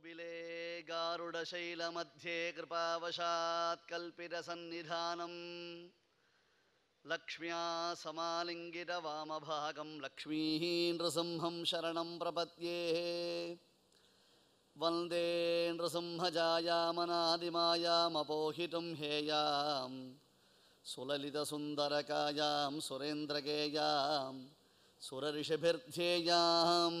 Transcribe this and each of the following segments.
स्वविले गारुडशैलमध्ये कृपावशात् कल्पितसन्निधानं लक्ष्म्या समालिङ्गितवामभागं लक्ष्मीः नृसिंहं शरणं प्रपद्ये वन्दे नृसिंहजायामनादिमायामपोहितुं हेयां सुललितसुन्दरकायां सुरेन्द्रकेयां सुरऋषिभिर्ध्येयाम्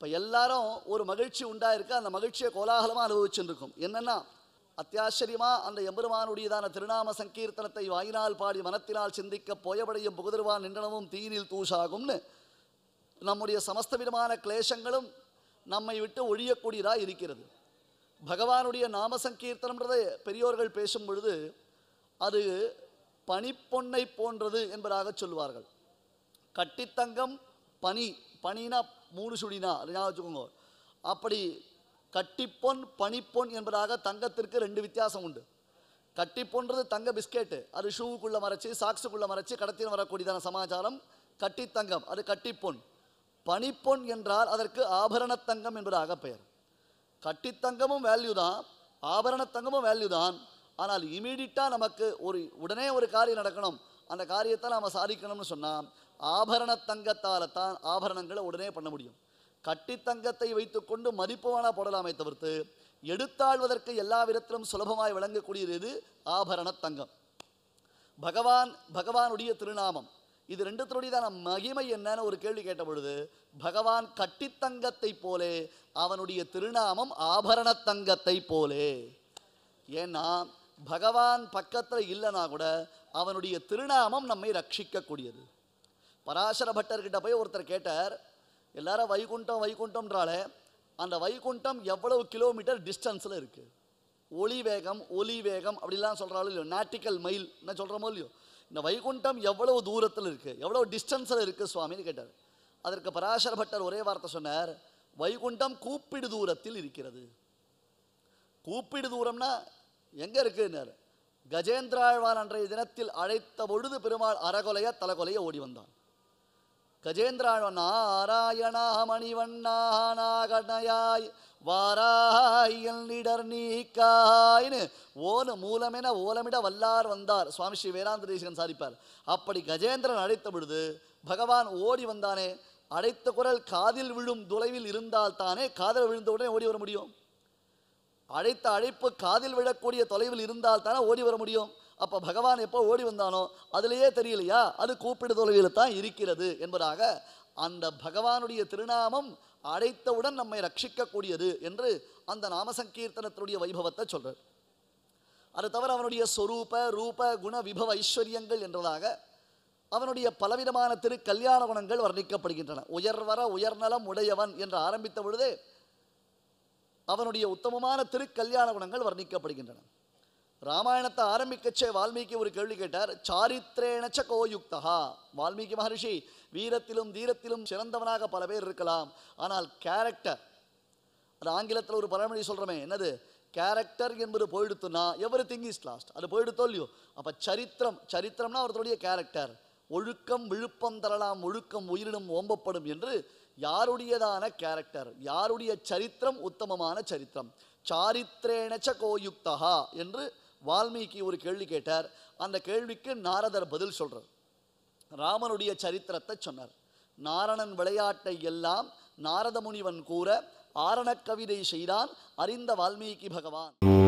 இப்போ எல்லாரும் ஒரு மகிழ்ச்சி உண்டாயிருக்கு அந்த மகிழ்ச்சியை கோலாகலமாக அனுபவிச்சுருக்கும் என்னென்னா அத்தியாச்சரியமாக அந்த எம்பெருமானுடையதான திருநாம சங்கீர்த்தனத்தை வாயினால் பாடி மனத்தினால் சிந்திக்க போயபடையும் புகுதிருவான் நின்றனமும் தீனில் தூசாகும்னு நம்முடைய சமஸ்தவிதமான கிளேசங்களும் நம்மை விட்டு ஒழியக்கூடியதாக இருக்கிறது பகவானுடைய நாம சங்கீர்த்தனம்ன்றதை பெரியோர்கள் பேசும் பொழுது அது பனிப்பொன்னை போன்றது என்பதாக சொல்வார்கள் கட்டித்தங்கம் பனி பனினா மூணு சுடினா ஞாபகம் வச்சுக்கோங்க அப்படி கட்டிப்பொன் பனிப்பொன் என்பதாக தங்கத்திற்கு ரெண்டு வித்தியாசம் உண்டு கட்டிப்பொன்றது தங்க பிஸ்கெட்டு அது ஷூவுக்குள்ளே மறைச்சி சாக்ஸுக்குள்ளே மறைச்சி கடத்தின்னு வரக்கூடியதான சமாச்சாரம் கட்டி தங்கம் அது கட்டிப்பொன் பனிப்பொன் என்றால் அதற்கு ஆபரணத்தங்கம் என்பதாக பெயர் கட்டித்தங்கமும் வேல்யூ தான் ஆபரணத்தங்கமும் வேல்யூ தான் ஆனால் இமீடியட்டாக நமக்கு ஒரு உடனே ஒரு காரியம் நடக்கணும் அந்த காரியத்தை நாம் சாதிக்கணும்னு சொன்னால் ஆபரண தங்கத்தால் தான் ஆபரணங்களை உடனே பண்ண முடியும் கட்டி தங்கத்தை வைத்துக்கொண்டு மதிப்புவான போடலாமே தவிர்த்து எடுத்தாழ்வதற்கு எல்லா விதத்திலும் சுலபமாய் விளங்கக்கூடியது இது ஆபரண தங்கம் பகவான் பகவானுடைய திருநாமம் இது ரெண்டுத்தினுடையதான மகிமை என்னன்னு ஒரு கேள்வி கேட்ட பொழுது பகவான் கட்டித்தங்கத்தை போலே அவனுடைய திருநாமம் ஆபரண தங்கத்தை போலே ஏன்னா பகவான் பக்கத்தில் இல்லைனா கூட அவனுடைய திருநாமம் நம்மை ரட்சிக்கக்கூடியது பராசர பட்டர்கிட்ட போய் ஒருத்தர் கேட்டார் எல்லாரும் வைகுண்டம் வைகுண்டம்ன்றாலே அந்த வைகுண்டம் எவ்வளவு கிலோமீட்டர் டிஸ்டன்ஸில் இருக்குது ஒளி வேகம் ஒலி வேகம் அப்படிலாம் சொல்கிறாலும் இல்லையோ நாட்டிக்கல் மைல் என்ன சொல்கிறோமோ இல்லையோ இந்த வைகுண்டம் எவ்வளவு தூரத்தில் இருக்குது எவ்வளோ டிஸ்டன்ஸில் இருக்குது சுவாமின்னு கேட்டார் அதற்கு பராசர பட்டர் ஒரே வார்த்தை சொன்னார் வைகுண்டம் கூப்பிடு தூரத்தில் இருக்கிறது கூப்பிடு தூரம்னா எங்கே இருக்குன்னார் கஜேந்திராழ்வான் அன்றைய தினத்தில் அழைத்த பொழுது பெருமாள் அறகொலைய தலகொலைய ஓடி வந்தான் கஜேந்திராள் நாராயணா மணிவண்ணாகணையாய் வாராயல் நிடர் நீக்காயின்னு ஓன மூலமென ஓலமிட வல்லார் வந்தார் சுவாமி ஸ்ரீ தேசிகன் சாதிப்பார் அப்படி கஜேந்திரன் அழைத்த பொழுது பகவான் ஓடி வந்தானே அடைத்த குரல் காதில் விழும் தொலைவில் இருந்தால் தானே காதல் விழுந்தவுடனே ஓடி வர முடியும் அழைத்த அழைப்பு காதில் விழக்கூடிய தொலைவில் இருந்தால் தானே ஓடி வர முடியும் அப்போ பகவான் எப்போ ஓடி வந்தானோ அதுலேயே தெரியலையா அது தொலைவில் தான் இருக்கிறது என்பதாக அந்த பகவானுடைய திருநாமம் அழைத்தவுடன் நம்மை ரட்சிக்கக்கூடியது என்று அந்த நாம சங்கீர்த்தனத்தினுடைய வைபவத்தை சொல்கிறார் அது தவிர அவனுடைய சொரூப ரூப குண விபவ ஐஸ்வர்யங்கள் என்றதாக அவனுடைய பலவிதமான திரு கல்யாண குணங்கள் வர்ணிக்கப்படுகின்றன உயர்வர உயர்நலம் உடையவன் என்று ஆரம்பித்த பொழுதே அவனுடைய உத்தமமான திருக்கல்யாண குணங்கள் வர்ணிக்கப்படுகின்றன ராமாயணத்தை ஆரம்பிக்கச்சே வால்மீகி ஒரு கேள்வி கேட்டார் சாரித்ரேனச்ச கோயுக்தா வால்மீகி மகர்ஷி வீரத்திலும் தீரத்திலும் சிறந்தவனாக பல பேர் இருக்கலாம் ஆனால் கேரக்டர் அது ஆங்கிலத்தில் ஒரு பழமொழி சொல்கிறோமே என்னது கேரக்டர் என்பது போயிடுத்துன்னா எவ்ரி திங் இஸ் லாஸ்ட் அது போயிடுத்தோ இல்லையோ அப்போ சரித்திரம் சரித்திரம்னா ஒருத்தருடைய கேரக்டர் ஒழுக்கம் விழுப்பம் தரலாம் ஒழுக்கம் உயிரினும் ஓம்பப்படும் என்று யாருடையதான கேரக்டர் யாருடைய சரித்திரம் உத்தமமான சரித்திரம் சாரித்ரேனச்ச கோயுக்தா என்று வால்மீகி ஒரு கேள்வி கேட்டார் அந்த கேள்விக்கு நாரதர் பதில் சொல்கிறார் ராமனுடைய சரித்திரத்தை சொன்னார் நாரணன் விளையாட்டை எல்லாம் நாரத முனிவன் கூற ஆரணக்கவிதை செய்தான் அறிந்த வால்மீகி பகவான்